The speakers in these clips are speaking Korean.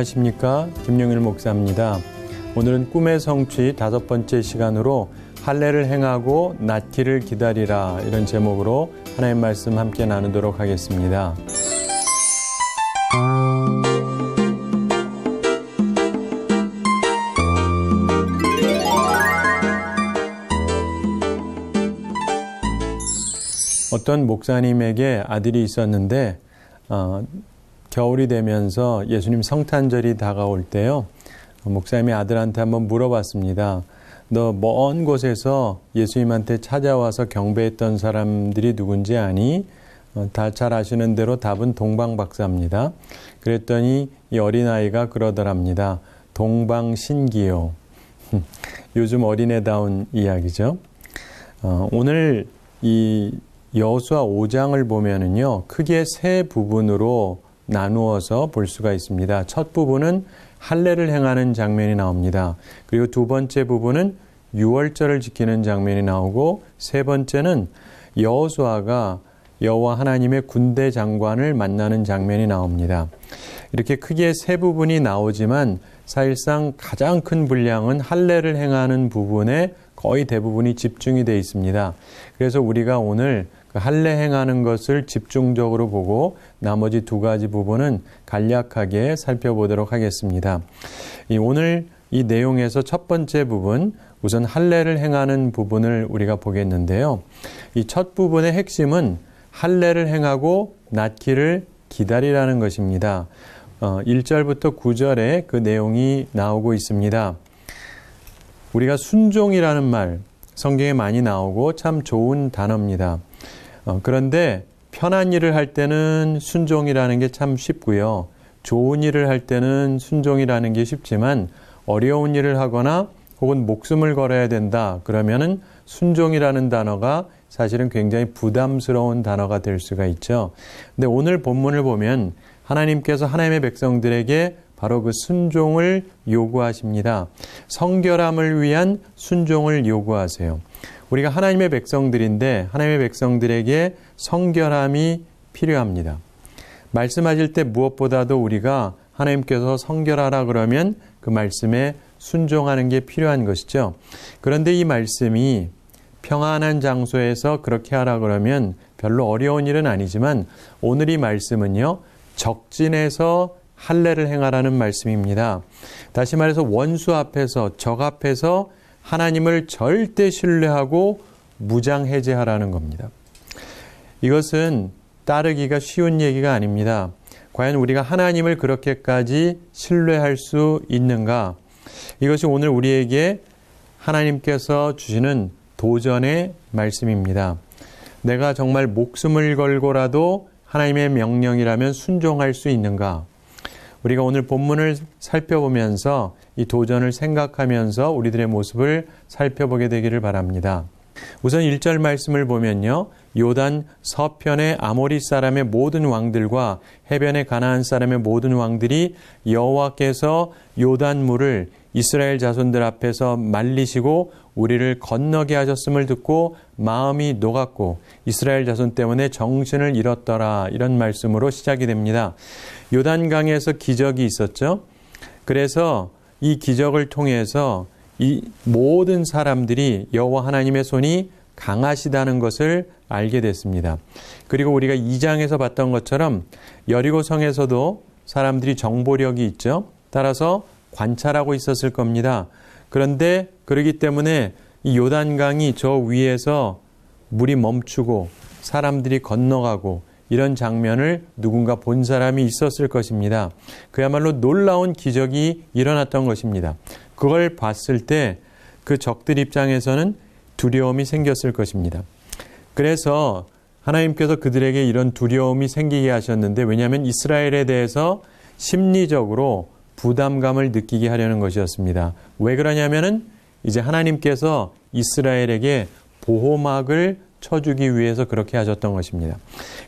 안녕하십니까. 김영일 목사입니다. 오늘은 꿈의 성취 다섯 번째 시간으로 할례를 행하고 낫기를 기다리라 이런 제목으로 하나님 말씀 함께 나누도록 하겠습니다. 어떤 목사님에게 아들이 있었는데 어, 겨울이 되면서 예수님 성탄절이 다가올 때요. 목사님의 아들한테 한번 물어봤습니다. 너 먼 곳에서 예수님한테 찾아와서 경배했던 사람들이 누군지 아니? 어, 다잘 아시는 대로 답은 동방 박사입니다. 그랬더니 이 어린아이가 그러더랍니다. 동방 신기요. 요즘 어린애다운 이야기죠. 어, 오늘 이 여수와 5장을 보면은요, 크게 세 부분으로 나누어서 볼 수가 있습니다. 첫 부분은 할례를 행하는 장면이 나옵니다. 그리고 두 번째 부분은 유월절을 지키는 장면이 나오고 세 번째는 여호수아가 여호와 하나님의 군대 장관을 만나는 장면이 나옵니다. 이렇게 크게 세 부분이 나오지만 사실상 가장 큰 분량은 할례를 행하는 부분에 거의 대부분이 집중이 되어 있습니다. 그래서 우리가 오늘 그 할례 행하는 것을 집중적으로 보고 나머지 두 가지 부분은 간략하게 살펴보도록 하겠습니다. 이 오늘 이 내용에서 첫 번째 부분 우선 할례를 행하는 부분을 우리가 보겠는데요. 이 첫 부분의 핵심은 할례를 행하고 낫기를 기다리라는 것입니다. 어, 1절부터 9절에 그 내용이 나오고 있습니다. 우리가 순종이라는 말, 성경에 많이 나오고 참 좋은 단어입니다. 어, 그런데 편한 일을 할 때는 순종이라는 게 참 쉽고요. 좋은 일을 할 때는 순종이라는 게 쉽지만 어려운 일을 하거나 혹은 목숨을 걸어야 된다. 그러면은 순종이라는 단어가 사실은 굉장히 부담스러운 단어가 될 수가 있죠. 근데 오늘 본문을 보면 하나님께서 하나님의 백성들에게 바로 그 순종을 요구하십니다. 성결함을 위한 순종을 요구하세요. 우리가 하나님의 백성들인데 하나님의 백성들에게 성결함이 필요합니다. 말씀하실 때 무엇보다도 우리가 하나님께서 성결하라 그러면 그 말씀에 순종하는 게 필요한 것이죠. 그런데 이 말씀이 평안한 장소에서 그렇게 하라 그러면 별로 어려운 일은 아니지만 오늘 이 말씀은요. 적진에서 할례를 행하라는 말씀입니다. 다시 말해서 원수 앞에서 적 앞에서 하나님을 절대 신뢰하고 무장해제하라는 겁니다. 이것은 따르기가 쉬운 얘기가 아닙니다. 과연 우리가 하나님을 그렇게까지 신뢰할 수 있는가? 이것이 오늘 우리에게 하나님께서 주시는 도전의 말씀입니다. 내가 정말 목숨을 걸고라도 하나님의 명령이라면 순종할 수 있는가? 우리가 오늘 본문을 살펴보면서 이 도전을 생각하면서 우리들의 모습을 살펴보게 되기를 바랍니다. 우선 1절 말씀을 보면요. 요단 서편의 아모리 사람의 모든 왕들과 해변의 가나안 사람의 모든 왕들이 여호와께서 요단 물을 이스라엘 자손들 앞에서 말리시고 우리를 건너게 하셨음을 듣고 마음이 녹았고 이스라엘 자손 때문에 정신을 잃었더라 이런 말씀으로 시작이 됩니다. 요단강에서 기적이 있었죠. 그래서 이 기적을 통해서 이 모든 사람들이 여호와 하나님의 손이 강하시다는 것을 알게 됐습니다. 그리고 우리가 2장에서 봤던 것처럼 여리고 성에서도 사람들이 정보력이 있죠. 따라서 관찰하고 있었을 겁니다. 그런데 그러기 때문에 이 요단강이 저 위에서 물이 멈추고 사람들이 건너가고 이런 장면을 누군가 본 사람이 있었을 것입니다. 그야말로 놀라운 기적이 일어났던 것입니다. 그걸 봤을 때 그 적들 입장에서는 두려움이 생겼을 것입니다. 그래서 하나님께서 그들에게 이런 두려움이 생기게 하셨는데 왜냐하면 이스라엘에 대해서 심리적으로 부담감을 느끼게 하려는 것이었습니다. 왜 그러냐면은 이제 하나님께서 이스라엘에게 보호막을 쳐주기 위해서 그렇게 하셨던 것입니다.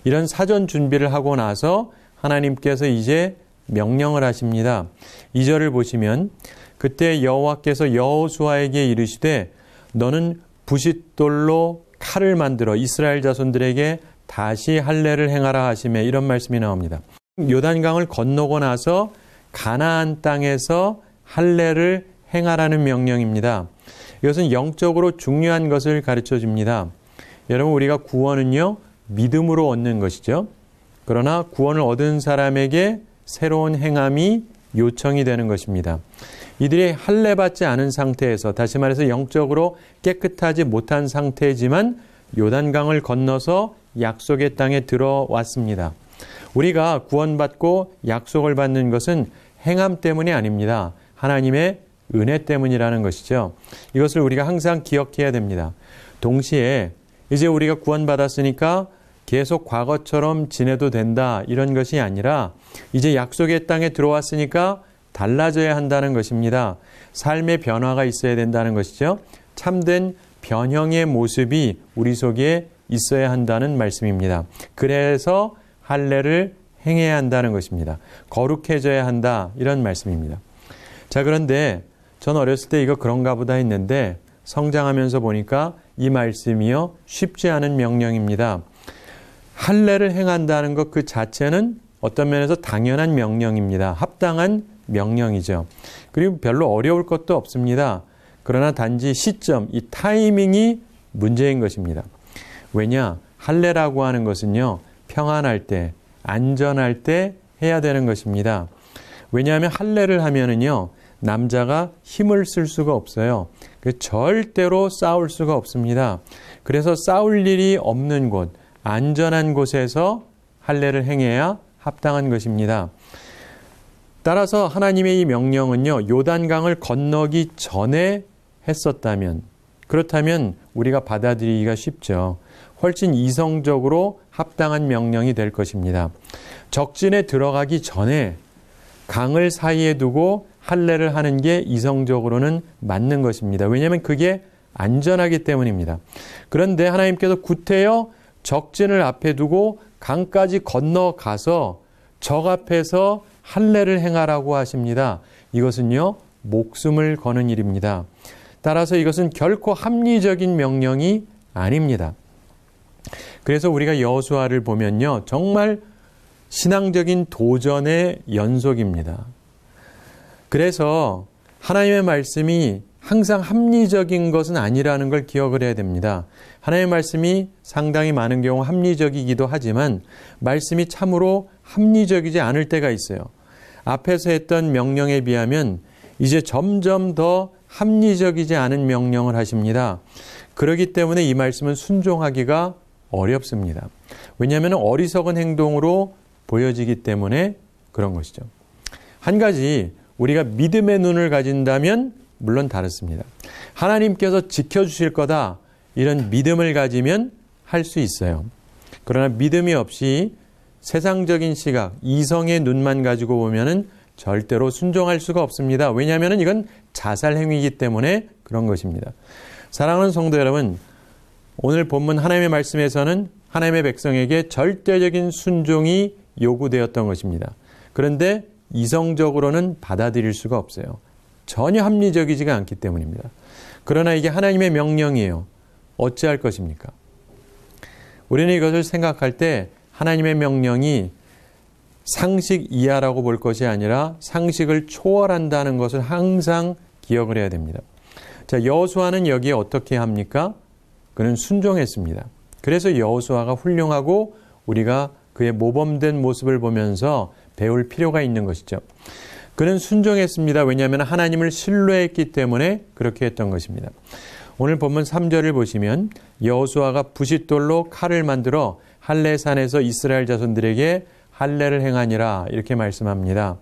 이런 사전 준비를 하고 나서 하나님께서 이제 명령을 하십니다. 이절을 보시면 그때 여호와께서 여호수아에게 이르시되 너는 부싯돌로 칼을 만들어 이스라엘 자손들에게 다시 할례를 행하라 하심에 이런 말씀이 나옵니다. 요단강을 건너고 나서 가나안 땅에서 할례를 행하라는 명령입니다. 이것은 영적으로 중요한 것을 가르쳐 줍니다. 여러분 우리가 구원은요 믿음으로 얻는 것이죠. 그러나 구원을 얻은 사람에게 새로운 행함이 요청이 되는 것입니다. 이들이 할례 받지 않은 상태에서 다시 말해서 영적으로 깨끗하지 못한 상태지만 요단강을 건너서 약속의 땅에 들어왔습니다. 우리가 구원받고 약속을 받는 것은 행함 때문이 아닙니다. 하나님의 은혜 때문이라는 것이죠. 이것을 우리가 항상 기억해야 됩니다. 동시에 이제 우리가 구원받았으니까 계속 과거처럼 지내도 된다 이런 것이 아니라 이제 약속의 땅에 들어왔으니까 달라져야 한다는 것입니다. 삶의 변화가 있어야 된다는 것이죠. 참된 변형의 모습이 우리 속에 있어야 한다는 말씀입니다. 그래서 할례를 행해야 한다는 것입니다. 거룩해져야 한다 이런 말씀입니다. 자 그런데 전 어렸을 때 이거 그런가 보다 했는데 성장하면서 보니까 이 말씀이요 쉽지 않은 명령입니다. 할례를 행한다는 것 그 자체는 어떤 면에서 당연한 명령입니다. 합당한 명령이죠. 그리고 별로 어려울 것도 없습니다. 그러나 단지 시점, 이 타이밍이 문제인 것입니다. 왜냐? 할례라고 하는 것은요. 평안할 때, 안전할 때 해야 되는 것입니다. 왜냐하면 할례를 하면은요. 남자가 힘을 쓸 수가 없어요. 그 절대로 싸울 수가 없습니다. 그래서 싸울 일이 없는 곳, 안전한 곳에서 할례를 행해야 합당한 것입니다. 따라서 하나님의 이 명령은요, 요단강을 건너기 전에 했었다면, 그렇다면 우리가 받아들이기가 쉽죠. 훨씬 이성적으로 합당한 명령이 될 것입니다. 적진에 들어가기 전에 강을 사이에 두고 할례를 하는 게 이성적으로는 맞는 것입니다. 왜냐하면 그게 안전하기 때문입니다. 그런데 하나님께서 구태여 적진을 앞에 두고 강까지 건너가서 적 앞에서 할례를 행하라고 하십니다. 이것은요 목숨을 거는 일입니다. 따라서 이것은 결코 합리적인 명령이 아닙니다. 그래서 우리가 여수아를 보면요 정말 신앙적인 도전의 연속입니다. 그래서 하나님의 말씀이 항상 합리적인 것은 아니라는 걸 기억을 해야 됩니다. 하나님의 말씀이 상당히 많은 경우 합리적이기도 하지만 말씀이 참으로 합리적이지 않을 때가 있어요. 앞에서 했던 명령에 비하면 이제 점점 더 합리적이지 않은 명령을 하십니다. 그러기 때문에 이 말씀은 순종하기가 어렵습니다. 왜냐하면 어리석은 행동으로 보여지기 때문에 그런 것이죠. 한 가지 우리가 믿음의 눈을 가진다면 물론 다릅니다 하나님께서 지켜주실 거다. 이런 믿음을 가지면 할 수 있어요. 그러나 믿음이 없이 세상적인 시각, 이성의 눈만 가지고 보면은 절대로 순종할 수가 없습니다. 왜냐하면 이건 자살 행위이기 때문에 그런 것입니다. 사랑하는 성도 여러분, 오늘 본문 하나님의 말씀에서는 하나님의 백성에게 절대적인 순종이 요구되었던 것입니다. 그런데 이성적으로는 받아들일 수가 없어요. 전혀 합리적이지가 않기 때문입니다. 그러나 이게 하나님의 명령이에요. 어찌할 것입니까? 우리는 이것을 생각할 때 하나님의 명령이 상식 이하라고 볼 것이 아니라 상식을 초월한다는 것을 항상 기억을 해야 됩니다. 자, 여수아는 여기에 어떻게 합니까? 그는 순종했습니다. 그래서 여수아가 훌륭하고 우리가 그의 모범된 모습을 보면서 배울 필요가 있는 것이죠. 그는 순종했습니다. 왜냐하면 하나님을 신뢰했기 때문에 그렇게 했던 것입니다. 오늘 본문 3절을 보시면 여호수아가 부싯돌로 칼을 만들어 할례산에서 이스라엘 자손들에게 할례를 행하니라 이렇게 말씀합니다.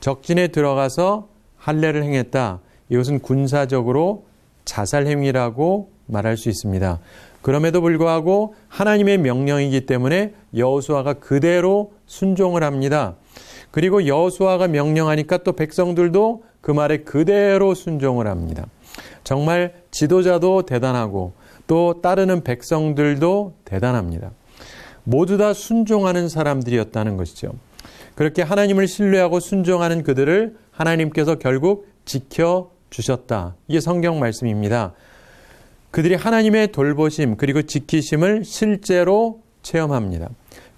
적진에 들어가서 할례를 행했다. 이것은 군사적으로 자살 행위라고 말할 수 있습니다. 그럼에도 불구하고 하나님의 명령이기 때문에 여호수아가 그대로 순종을 합니다. 그리고 여수아가 명령하니까 또 백성들도 그 말에 그대로 순종을 합니다. 정말 지도자도 대단하고 또 따르는 백성들도 대단합니다. 모두 다 순종하는 사람들이었다는 것이죠. 그렇게 하나님을 신뢰하고 순종하는 그들을 하나님께서 결국 지켜 주셨다. 이게 성경 말씀입니다. 그들이 하나님의 돌보심 그리고 지키심을 실제로 체험합니다.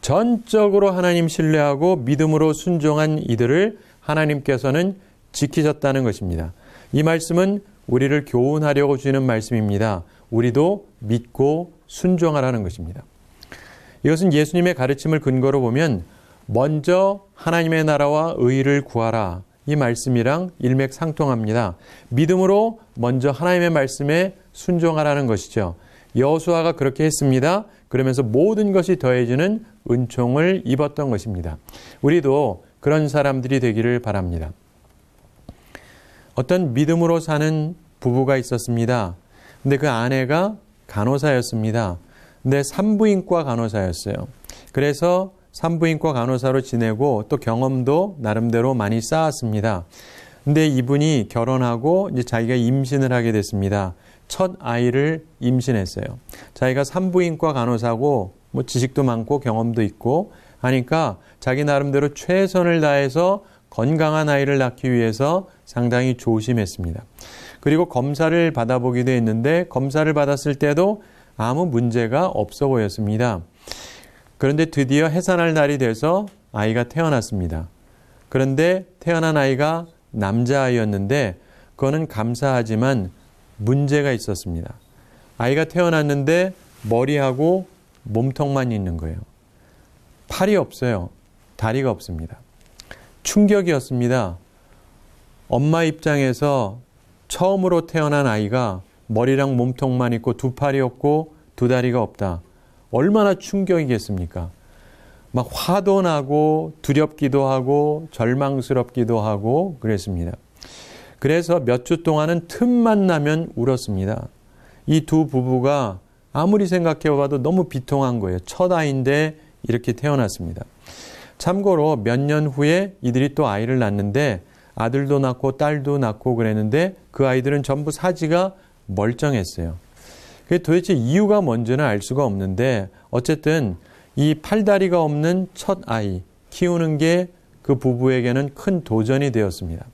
전적으로 하나님 신뢰하고 믿음으로 순종한 이들을 하나님께서는 지키셨다는 것입니다. 이 말씀은 우리를 교훈하려고 주시는 말씀입니다. 우리도 믿고 순종하라는 것입니다. 이것은 예수님의 가르침을 근거로 보면 먼저 하나님의 나라와 의를 구하라 이 말씀이랑 일맥상통합니다. 믿음으로 먼저 하나님의 말씀에 순종하라는 것이죠. 여수아가 그렇게 했습니다. 그러면서 모든 것이 더해지는 은총을 입었던 것입니다. 우리도 그런 사람들이 되기를 바랍니다. 어떤 믿음으로 사는 부부가 있었습니다. 근데 그 아내가 간호사였습니다. 근데 산부인과 간호사였어요. 그래서 산부인과 간호사로 지내고 또 경험도 나름대로 많이 쌓았습니다. 근데 이분이 결혼하고 이제 자기가 임신을 하게 됐습니다. 첫 아이를 임신했어요. 자기가 산부인과 간호사고 뭐 지식도 많고 경험도 있고 하니까 자기 나름대로 최선을 다해서 건강한 아이를 낳기 위해서 상당히 조심했습니다. 그리고 검사를 받아보기도 했는데 검사를 받았을 때도 아무 문제가 없어 보였습니다. 그런데 드디어 해산할 날이 돼서 아이가 태어났습니다. 그런데 태어난 아이가 남자아이였는데 그거는 감사하지만 문제가 있었습니다. 아이가 태어났는데 머리하고 몸통만 있는 거예요. 팔이 없어요. 다리가 없습니다. 충격이었습니다. 엄마 입장에서 처음으로 태어난 아이가 머리랑 몸통만 있고 두 팔이 없고 두 다리가 없다. 얼마나 충격이겠습니까? 막 화도 나고 두렵기도 하고 절망스럽기도 하고 그랬습니다. 그래서 몇 주 동안은 틈만 나면 울었습니다. 이 두 부부가 아무리 생각해 봐도 너무 비통한 거예요. 첫 아이인데 이렇게 태어났습니다. 참고로 몇 년 후에 이들이 또 아이를 낳는데 아들도 낳고 딸도 낳고 그랬는데 그 아이들은 전부 사지가 멀쩡했어요. 그게 도대체 이유가 뭔지는 알 수가 없는데 어쨌든 이 팔다리가 없는 첫 아이 키우는 게 그 부부에게는 큰 도전이 되었습니다.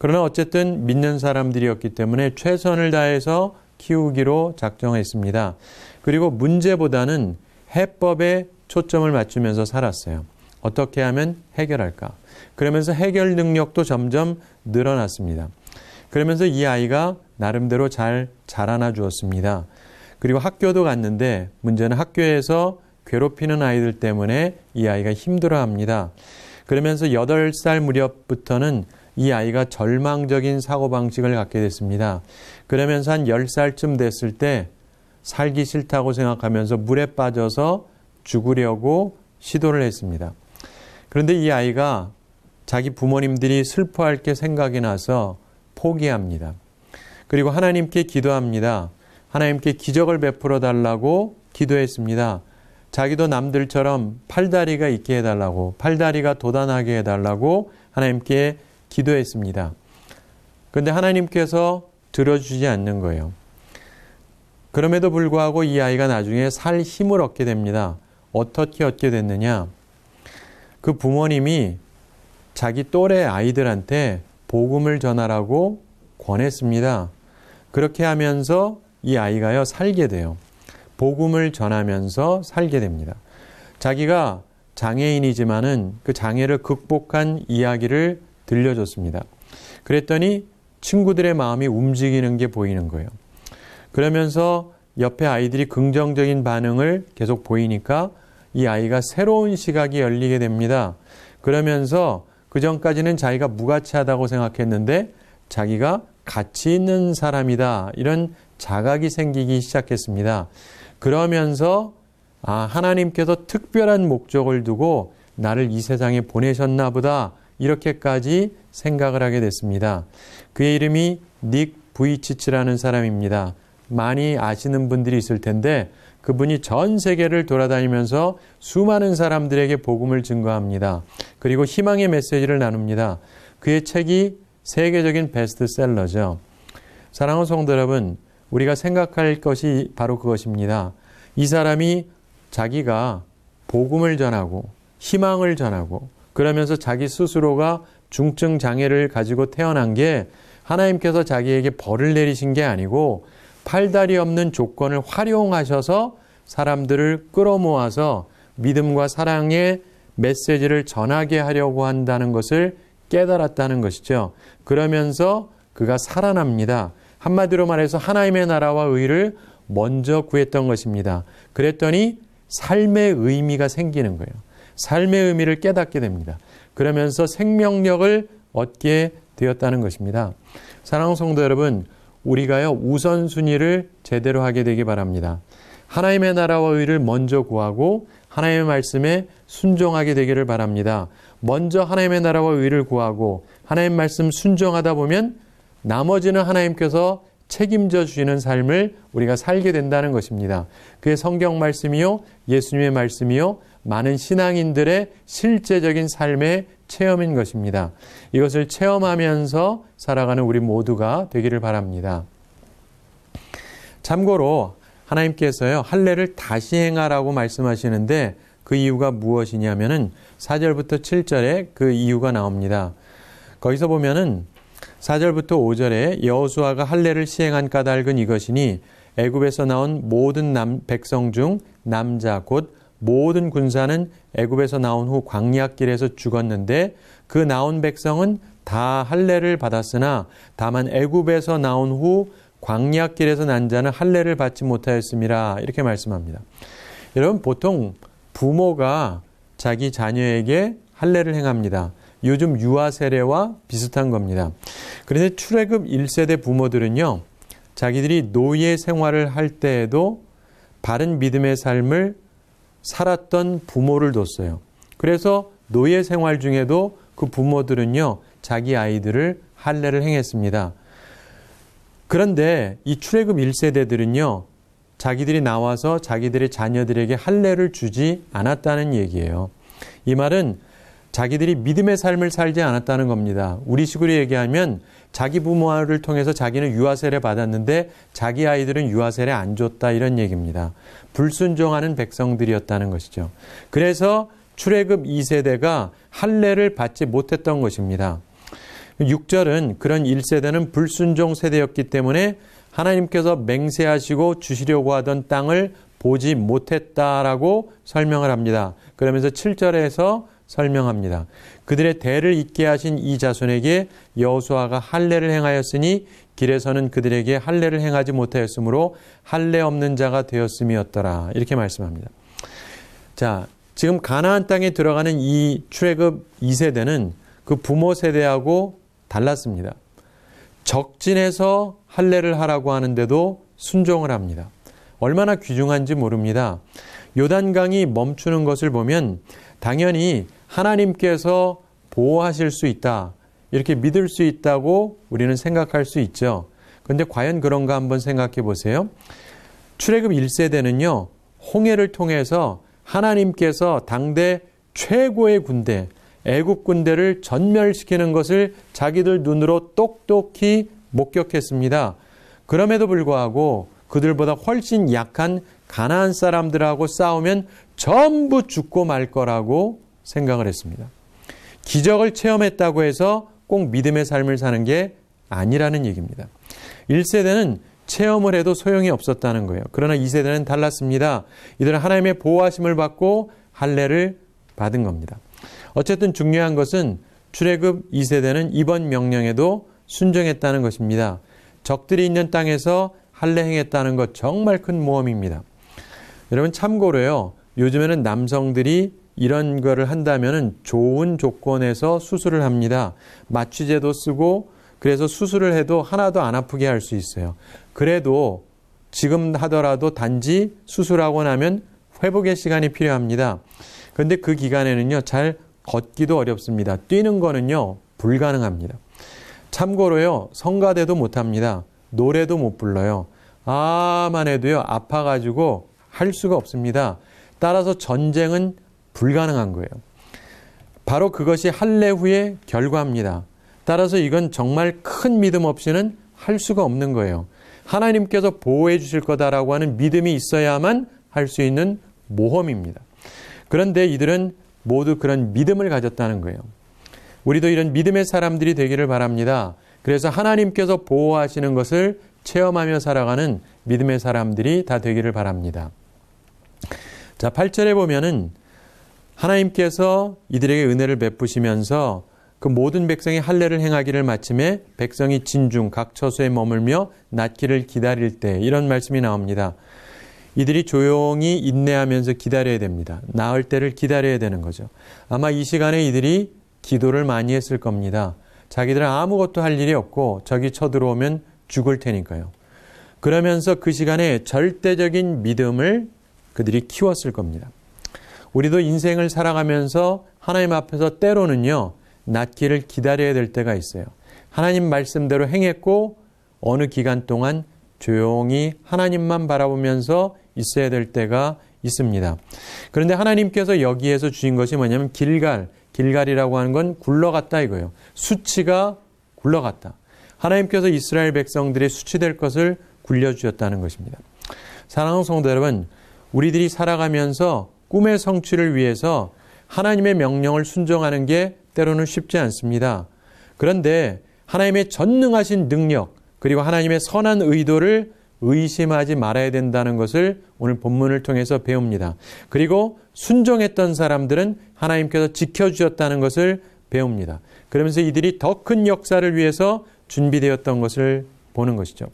그러나 어쨌든 믿는 사람들이었기 때문에 최선을 다해서 키우기로 작정했습니다. 그리고 문제보다는 해법에 초점을 맞추면서 살았어요. 어떻게 하면 해결할까? 그러면서 해결 능력도 점점 늘어났습니다. 그러면서 이 아이가 나름대로 잘 자라나 주었습니다. 그리고 학교도 갔는데 문제는 학교에서 괴롭히는 아이들 때문에 이 아이가 힘들어 합니다. 그러면서 8살 무렵부터는 이 아이가 절망적인 사고방식을 갖게 됐습니다. 그러면서 한 10살쯤 됐을 때 살기 싫다고 생각하면서 물에 빠져서 죽으려고 시도를 했습니다. 그런데 이 아이가 자기 부모님들이 슬퍼할 게 생각이 나서 포기합니다. 그리고 하나님께 기도합니다. 하나님께 기적을 베풀어 달라고 기도했습니다. 자기도 남들처럼 팔다리가 있게 해달라고, 팔다리가 도단하게 해달라고 하나님께 기도했습니다. 그런데 하나님께서 들어주지 않는 거예요. 그럼에도 불구하고 이 아이가 나중에 살 힘을 얻게 됩니다. 어떻게 얻게 됐느냐? 그 부모님이 자기 또래 아이들한테 복음을 전하라고 권했습니다. 그렇게 하면서 이 아이가요, 살게 돼요. 복음을 전하면서 살게 됩니다. 자기가 장애인이지만은 그 장애를 극복한 이야기를 들려줬습니다. 그랬더니 친구들의 마음이 움직이는 게 보이는 거예요. 그러면서 옆에 아이들이 긍정적인 반응을 계속 보이니까 이 아이가 새로운 시각이 열리게 됩니다. 그러면서 그 전까지는 자기가 무가치하다고 생각했는데 자기가 가치 있는 사람이다. 이런 자각이 생기기 시작했습니다. 그러면서 아, 하나님께서 특별한 목적을 두고 나를 이 세상에 보내셨나 보다. 이렇게까지 생각을 하게 됐습니다. 그의 이름이 닉브이치츠라는 사람입니다. 많이 아시는 분들이 있을 텐데 그분이 전 세계를 돌아다니면서 수많은 사람들에게 복음을 증거합니다. 그리고 희망의 메시지를 나눕니다. 그의 책이 세계적인 베스트셀러죠. 사랑하는 성도 여러분, 우리가 생각할 것이 바로 그것입니다. 이 사람이 자기가 복음을 전하고 희망을 전하고 그러면서 자기 스스로가 중증 장애를 가지고 태어난 게 하나님께서 자기에게 벌을 내리신 게 아니고 팔다리 없는 조건을 활용하셔서 사람들을 끌어모아서 믿음과 사랑의 메시지를 전하게 하려고 한다는 것을 깨달았다는 것이죠. 그러면서 그가 살아납니다. 한마디로 말해서 하나님의 나라와 의를 먼저 구했던 것입니다. 그랬더니 삶의 의미가 생기는 거예요. 삶의 의미를 깨닫게 됩니다. 그러면서 생명력을 얻게 되었다는 것입니다. 사랑하는 성도 여러분, 우리가요 우선순위를 제대로 하게 되기 바랍니다. 하나님의 나라와 의를 먼저 구하고 하나님의 말씀에 순종하게 되기를 바랍니다. 먼저 하나님의 나라와 의를 구하고 하나님 말씀 순종하다 보면 나머지는 하나님께서 책임져 주시는 삶을 우리가 살게 된다는 것입니다. 그게 성경 말씀이요, 예수님의 말씀이요, 많은 신앙인들의 실제적인 삶의 체험인 것입니다. 이것을 체험하면서 살아가는 우리 모두가 되기를 바랍니다. 참고로 하나님께서요, 할례를 다시 행하라고 말씀하시는데 그 이유가 무엇이냐면은 4절부터 7절에 그 이유가 나옵니다. 거기서 보면은 4절부터 5절에 여호수아가 할례를 시행한 까닭은 이것이니 애굽에서 나온 모든 남, 백성 중 남자 곧 모든 군사는 애굽에서 나온 후 광야길에서 죽었는데 그 나온 백성은 다 할례를 받았으나 다만 애굽에서 나온 후 광야길에서 난 자는 할례를 받지 못하였습니다. 이렇게 말씀합니다. 여러분 보통 부모가 자기 자녀에게 할례를 행합니다. 요즘 유아 세례와 비슷한 겁니다. 그런데 출애굽 1세대 부모들은요. 자기들이 노예 생활을 할 때에도 바른 믿음의 삶을 살았던 부모를 뒀어요. 그래서 노예 생활 중에도 그 부모들은요, 자기 아이들을 할례를 행했습니다. 그런데 이 출애굽 1세대들은요, 자기들이 나와서 자기들의 자녀들에게 할례를 주지 않았다는 얘기예요. 이 말은 자기들이 믿음의 삶을 살지 않았다는 겁니다. 우리식으로 얘기하면 자기 부모를 통해서 자기는 유아세례 받았는데 자기 아이들은 유아세례 안 줬다 이런 얘기입니다. 불순종하는 백성들이었다는 것이죠. 그래서 출애굽 2세대가 할례를 받지 못했던 것입니다. 6절은 그런 1세대는 불순종 세대였기 때문에 하나님께서 맹세하시고 주시려고 하던 땅을 보지 못했다라고 설명을 합니다. 그러면서 7절에서 설명합니다. 그들의 대를 잇게 하신 이 자손에게 여수아가 할례를 행하였으니 길에서는 그들에게 할례를 행하지 못하였으므로 할례 없는 자가 되었음이었더라. 이렇게 말씀합니다. 자, 지금 가나안 땅에 들어가는 이 출애굽 2세대는 그 부모 세대하고 달랐습니다. 적진에서 할례를 하라고 하는데도 순종을 합니다. 얼마나 귀중한지 모릅니다. 요단강이 멈추는 것을 보면 당연히 하나님께서 보호하실 수 있다. 이렇게 믿을 수 있다고 우리는 생각할 수 있죠. 근데 과연 그런가 한번 생각해 보세요. 출애굽 1세대는요. 홍해를 통해서 하나님께서 당대 최고의 군대 애굽 군대를 전멸시키는 것을 자기들 눈으로 똑똑히 목격했습니다. 그럼에도 불구하고 그들보다 훨씬 약한 가나안 사람들하고 싸우면 전부 죽고 말 거라고 생각을 했습니다. 기적을 체험했다고 해서 꼭 믿음의 삶을 사는 게 아니라는 얘기입니다. 1세대는 체험을 해도 소용이 없었다는 거예요. 그러나 2세대는 달랐습니다. 이들은 하나님의 보호하심을 받고 할례를 받은 겁니다. 어쨌든 중요한 것은 출애굽 2세대는 이번 명령에도 순종했다는 것입니다. 적들이 있는 땅에서 할례 행했다는 것 정말 큰 모험입니다. 여러분 참고로요. 요즘에는 남성들이 이런 거를 한다면은 좋은 조건에서 수술을 합니다. 마취제도 쓰고 그래서 수술을 해도 하나도 안 아프게 할 수 있어요. 그래도 지금 하더라도 단지 수술하고 나면 회복의 시간이 필요합니다. 그런데 그 기간에는요, 잘 걷기도 어렵습니다. 뛰는 거는요, 불가능합니다. 참고로요, 성가대도 못합니다. 노래도 못 불러요. 아만 해도요, 아파가지고 할 수가 없습니다. 따라서 전쟁은 불가능한 거예요. 바로 그것이 할례후의 결과입니다. 따라서 이건 정말 큰 믿음 없이는 할 수가 없는 거예요. 하나님께서 보호해 주실 거다라고 하는 믿음이 있어야만 할 수 있는 모험입니다. 그런데 이들은 모두 그런 믿음을 가졌다는 거예요. 우리도 이런 믿음의 사람들이 되기를 바랍니다. 그래서 하나님께서 보호하시는 것을 체험하며 살아가는 믿음의 사람들이 다 되기를 바랍니다. 자, 8절에 보면은 하나님께서 이들에게 은혜를 베푸시면서 그 모든 백성이 할례를 행하기를 마침에 백성이 진중 각 처소에 머물며 낫기를 기다릴 때 이런 말씀이 나옵니다. 이들이 조용히 인내하면서 기다려야 됩니다. 나을 때를 기다려야 되는 거죠. 아마 이 시간에 이들이 기도를 많이 했을 겁니다. 자기들은 아무것도 할 일이 없고 저기 쳐들어오면 죽을 테니까요. 그러면서 그 시간에 절대적인 믿음을 그들이 키웠을 겁니다. 우리도 인생을 살아가면서 하나님 앞에서 때로는요, 낫기를 기다려야 될 때가 있어요. 하나님 말씀대로 행했고, 어느 기간 동안 조용히 하나님만 바라보면서 있어야 될 때가 있습니다. 그런데 하나님께서 여기에서 주신 것이 뭐냐면 길갈, 길갈이라고 하는 건 굴러갔다 이거예요. 수치가 굴러갔다. 하나님께서 이스라엘 백성들이 수치될 것을 굴려주셨다는 것입니다. 사랑하는 성도 여러분, 우리들이 살아가면서 꿈의 성취를 위해서 하나님의 명령을 순종하는 게 때로는 쉽지 않습니다. 그런데 하나님의 전능하신 능력, 그리고 하나님의 선한 의도를 의심하지 말아야 된다는 것을 오늘 본문을 통해서 배웁니다. 그리고 순종했던 사람들은 하나님께서 지켜주셨다는 것을 배웁니다. 그러면서 이들이 더 큰 역사를 위해서 준비되었던 것을 보는 것이죠.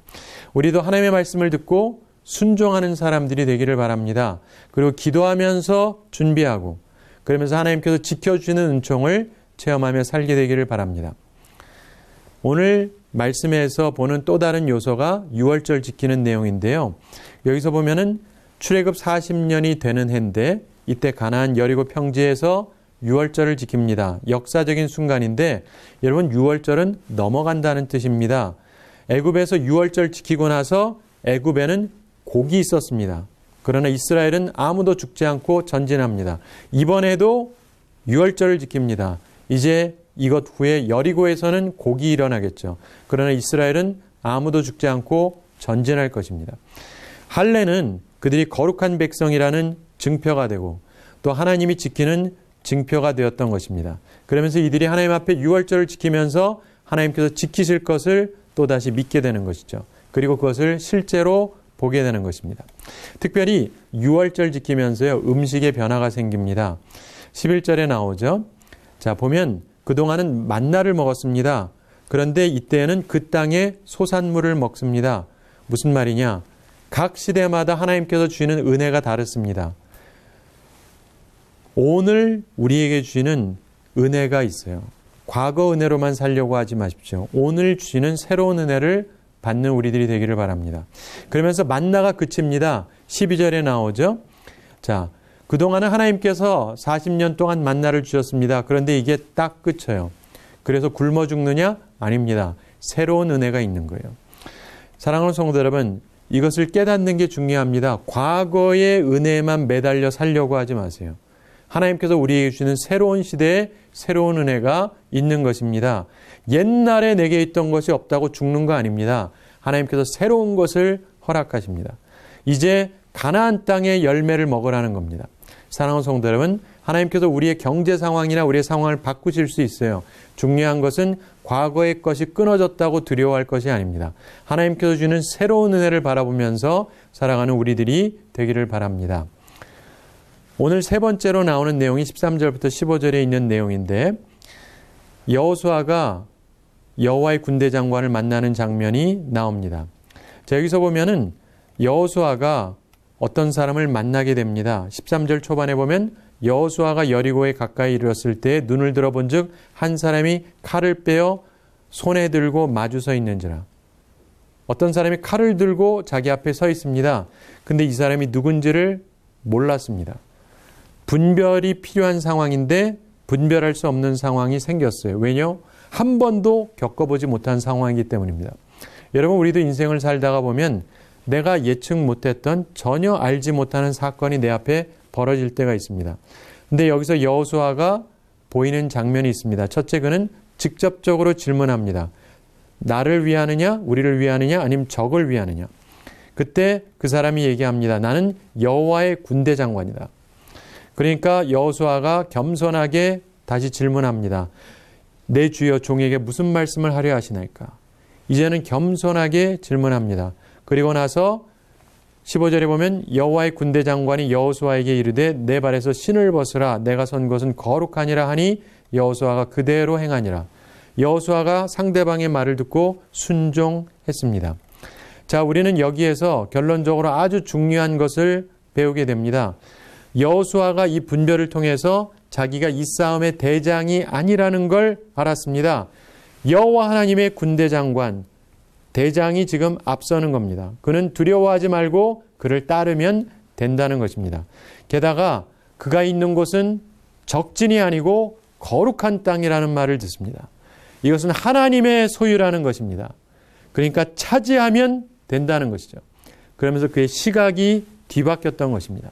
우리도 하나님의 말씀을 듣고 순종하는 사람들이 되기를 바랍니다. 그리고 기도하면서 준비하고 그러면서 하나님께서 지켜주시는 은총을 체험하며 살게 되기를 바랍니다. 오늘 말씀에서 보는 또 다른 요소가 6월절 지키는 내용인데요. 여기서 보면은 출애굽 40년이 되는 해인데 이때 가나안 여리고 평지에서 6월절을 지킵니다. 역사적인 순간인데 여러분 6월절은 넘어간다는 뜻입니다. 애굽에서 6월절 지키고 나서 애굽에는 복이 있었습니다. 그러나 이스라엘은 아무도 죽지 않고 전진합니다. 이번에도 유월절을 지킵니다. 이제 이것 후에 여리고에서는 곡이 일어나겠죠. 그러나 이스라엘은 아무도 죽지 않고 전진할 것입니다. 할례는 그들이 거룩한 백성이라는 증표가 되고 또 하나님이 지키는 증표가 되었던 것입니다. 그러면서 이들이 하나님 앞에 유월절을 지키면서 하나님께서 지키실 것을 또다시 믿게 되는 것이죠. 그리고 그것을 실제로 보게 되는 것입니다. 특별히 6월절 지키면서요, 음식의 변화가 생깁니다. 11절에 나오죠. 자, 보면 그동안은 만나를 먹었습니다. 그런데 이때에는 그 땅의 소산물을 먹습니다. 무슨 말이냐? 각 시대마다 하나님께서 주시는 은혜가 다릅니다 오늘 우리에게 주시는 은혜가 있어요. 과거 은혜로만 살려고 하지 마십시오. 오늘 주시는 새로운 은혜를 받는 우리들이 되기를 바랍니다. 그러면서 만나가 그칩니다. 12절에 나오죠. 자, 그동안은 하나님께서 40년 동안 만나를 주셨습니다. 그런데 이게 딱 끝이에요. 그래서 굶어 죽느냐? 아닙니다. 새로운 은혜가 있는 거예요. 사랑하는 성도 여러분, 이것을 깨닫는 게 중요합니다. 과거의 은혜만 에 매달려 살려고 하지 마세요. 하나님께서 우리에게 주시는 새로운 시대에 새로운 은혜가 있는 것입니다. 옛날에 내게 있던 것이 없다고 죽는 거 아닙니다. 하나님께서 새로운 것을 허락하십니다. 이제 가나안 땅의 열매를 먹으라는 겁니다. 사랑하는 성도 여러분, 하나님께서 우리의 경제 상황이나 우리의 상황을 바꾸실 수 있어요. 중요한 것은 과거의 것이 끊어졌다고 두려워할 것이 아닙니다. 하나님께서 주는 새로운 은혜를 바라보면서 살아가는 우리들이 되기를 바랍니다. 오늘 세 번째로 나오는 내용이 13절부터 15절에 있는 내용인데 여호수아가 여호와의 군대 장관을 만나는 장면이 나옵니다. 자, 여기서 보면은 여호수아가 어떤 사람을 만나게 됩니다. 13절 초반에 보면 여호수아가 여리고에 가까이 이르렀을 때 눈을 들어본즉 한 사람이 칼을 빼어 손에 들고 마주 서 있는지라. 어떤 사람이 칼을 들고 자기 앞에 서 있습니다. 근데 이 사람이 누군지를 몰랐습니다. 분별이 필요한 상황인데 분별할 수 없는 상황이 생겼어요. 왜냐? 한 번도 겪어보지 못한 상황이기 때문입니다. 여러분, 우리도 인생을 살다가 보면 내가 예측 못했던 전혀 알지 못하는 사건이 내 앞에 벌어질 때가 있습니다. 근데 여기서 여호수아가 보이는 장면이 있습니다. 첫째 그는 직접적으로 질문합니다. 나를 위하느냐, 우리를 위하느냐, 아니면 적을 위하느냐. 그때 그 사람이 얘기합니다. 나는 여호와의 군대 장관이다. 그러니까 여수아가 겸손하게 다시 질문합니다. 내 주여 종에게 무슨 말씀을 하려 하시나이까? 이제는 겸손하게 질문합니다. 그리고 나서 15절에 보면 여호와의 군대 장관이 여호수아에게 이르되 내 발에서 신을 벗으라 내가 선 것은 거룩하니라 하니 여호수아가 그대로 행하니라. 여호수아가 상대방의 말을 듣고 순종했습니다. 자, 우리는 여기에서 결론적으로 아주 중요한 것을 배우게 됩니다. 여수아가 이 분별을 통해서 자기가 이 싸움의 대장이 아니라는 걸 알았습니다. 여호와 하나님의 군대 장관 대장이 지금 앞서는 겁니다. 그는 두려워하지 말고 그를 따르면 된다는 것입니다. 게다가 그가 있는 곳은 적진이 아니고 거룩한 땅이라는 말을 듣습니다. 이것은 하나님의 소유라는 것입니다. 그러니까 차지하면 된다는 것이죠. 그러면서 그의 시각이 뒤바뀌었던 것입니다.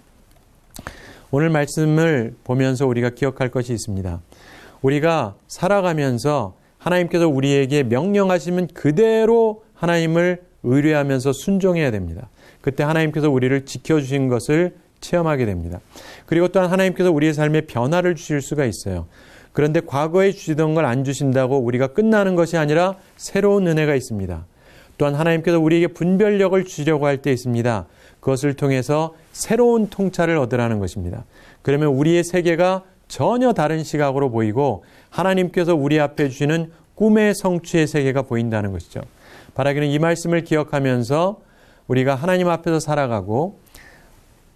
오늘 말씀을 보면서 우리가 기억할 것이 있습니다. 우리가 살아가면서 하나님께서 우리에게 명령하시면 그대로 하나님을 의뢰하면서 순종해야 됩니다. 그때 하나님께서 우리를 지켜주신 것을 체험하게 됩니다. 그리고 또한 하나님께서 우리의 삶에 변화를 주실 수가 있어요. 그런데 과거에 주시던 걸 안 주신다고 우리가 끝나는 것이 아니라 새로운 은혜가 있습니다. 또한 하나님께서 우리에게 분별력을 주려고할 때 있습니다. 그것을 통해서 새로운 통찰을 얻으라는 것입니다. 그러면 우리의 세계가 전혀 다른 시각으로 보이고 하나님께서 우리 앞에 주시는 꿈의 성취의 세계가 보인다는 것이죠. 바라기는 이 말씀을 기억하면서 우리가 하나님 앞에서 살아가고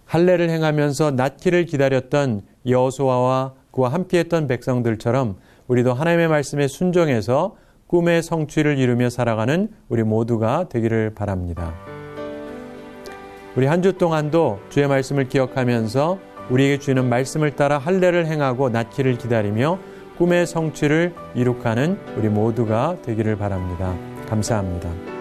할례를 행하면서 낫기를 기다렸던 여호수아와 그와 함께했던 백성들처럼 우리도 하나님의 말씀에 순종해서 꿈의 성취를 이루며 살아가는 우리 모두가 되기를 바랍니다. 우리 한 주 동안도 주의 말씀을 기억하면서 우리에게 주는 말씀을 따라 할례를 행하고 낫기를 기다리며 꿈의 성취를 이룩하는 우리 모두가 되기를 바랍니다. 감사합니다.